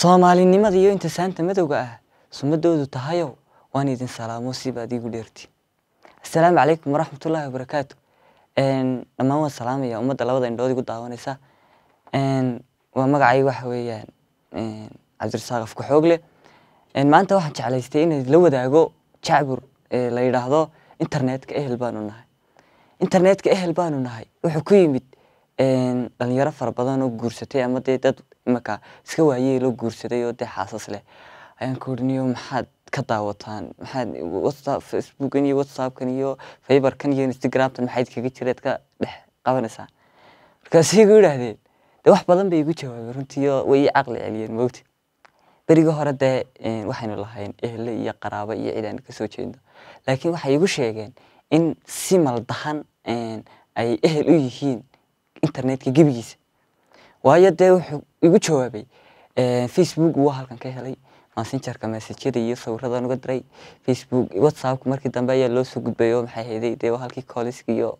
soomaalinimada iyo intisaanta madowga ah sumadoodu tahayow waan idin salaamo siba ad iigu dheerti assalaamu calaykum waraxmat ullaahi wabarakaatu dhammaan waan salaamaya ummadda labada indhood igu daawanaysa waa magacay waxa weeyaan cabdirasaaq afku xoogle maanta waxaan jeclaystay inaan la wadaago jacbur la yidhaahdo internetka ehel baanu nahay internetka ehel baanu nahay wuxuu ku yimid dhalinyaro fara badan oo guursatay ama dee dad marka iska waayey la guursaday oo dee xaasas leh ayaan ku yidhi niyo maxaad ka daawataan maxaad whatsapp facebookan iyo whatsappkan iyo viberkan iyo instagramtan maxayd kaga jireed ka dhex qabanaysaan markaasay igu yidhaahdeen dee wax badan bay igu jawaabeen runtii way ii caqli celiyeen mowti berigii hore dee waxaynu lahayn ehle iyo qaraabo iyo cid aan ka jeedno laakiin waxay igu sheegeen in si maldahan ay ehel u yihiin internetka gebigiisa waayo dee wuxuu igu jawaabay facebook waa halkan ka helay messengerka mesajyada iyo sawiradan uga diray facebook whatsappka markii dambe ayaa loo soo gudbay maxay hayday dee halkii kooliska iyo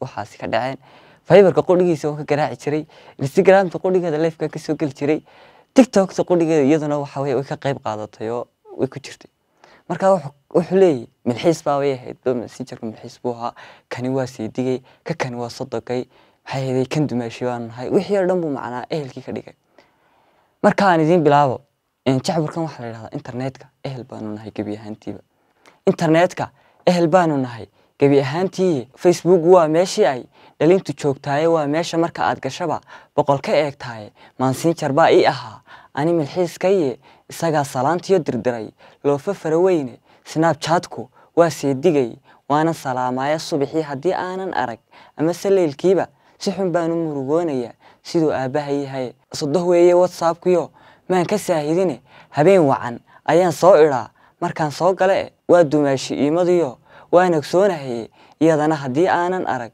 waxaasi ka dhaceen fiberka qudhigiisa oo ka garaaci jiray instagramta qudhigeeda lifeka kasoo geli jiray tiktokta qudhigeeda iyaduna waxa wey way ka qayb qaadatay way ku jirtay marka wuxuu leeyahy milxiis baabay ahayd messengerka milxiis buu ahaa kani waa sii digay ka kani waa sodogay maxay hayday kan dumaashay waan nahay wixii oo dhan buu macnaa ehelkii ka dhigay markaan idiin bilaabo jacburkan waxaa la yidhahdaa internetka ehel baanu nahay gebi ahaantiiba internetka ehel baanu nahay gebi ahaantii facebook waa meeshii ay dhalintu joogtaaye waa meesha marka aad gashaba boqol ka eegtaaye maansinjar baa ii ahaa ani milxiiskaye isagaa salaantiyo dirdiray loofa faraweyne snabchatku waa seedigay waana salaamaya subaxii haddii aanan arag amase leylkiiba si xun baan u murugoonaya siduu aabaha haye sodoh weeye watsabkiyo maan ka saahidine habeen wacan ayaan soo idhaa markaan soo gale waa dumaashi iimadiyo waan ogsoonahay iyadana haddii aanan arag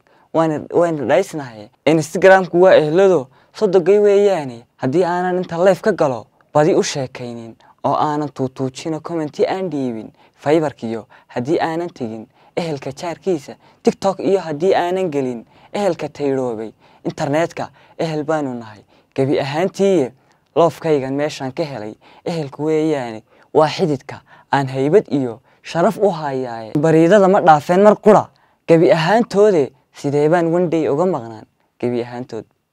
wayna dhaysnahaye instagramku waa ehlado sodogay weeyaane haddii aanan inta leef ka galo badi u sheekaynin oo aanan tuutuujino commenti aan dhiibin faybarkiyo haddii aanan tegin ehelka jaarkiisa tiktok iyo haddii aanan gelin ehelka tayroobay internetka ehel baanu nahay gebi ahaantiiye loofkaygan meeshaan ka helay ehelka weeyaane waa xididka aan haybad iyo sharaf u hayaaye bariidada ma dhaafeen mar qura gebi ahaantoode sidee baan wendey uga maqnaan gebi ahaantood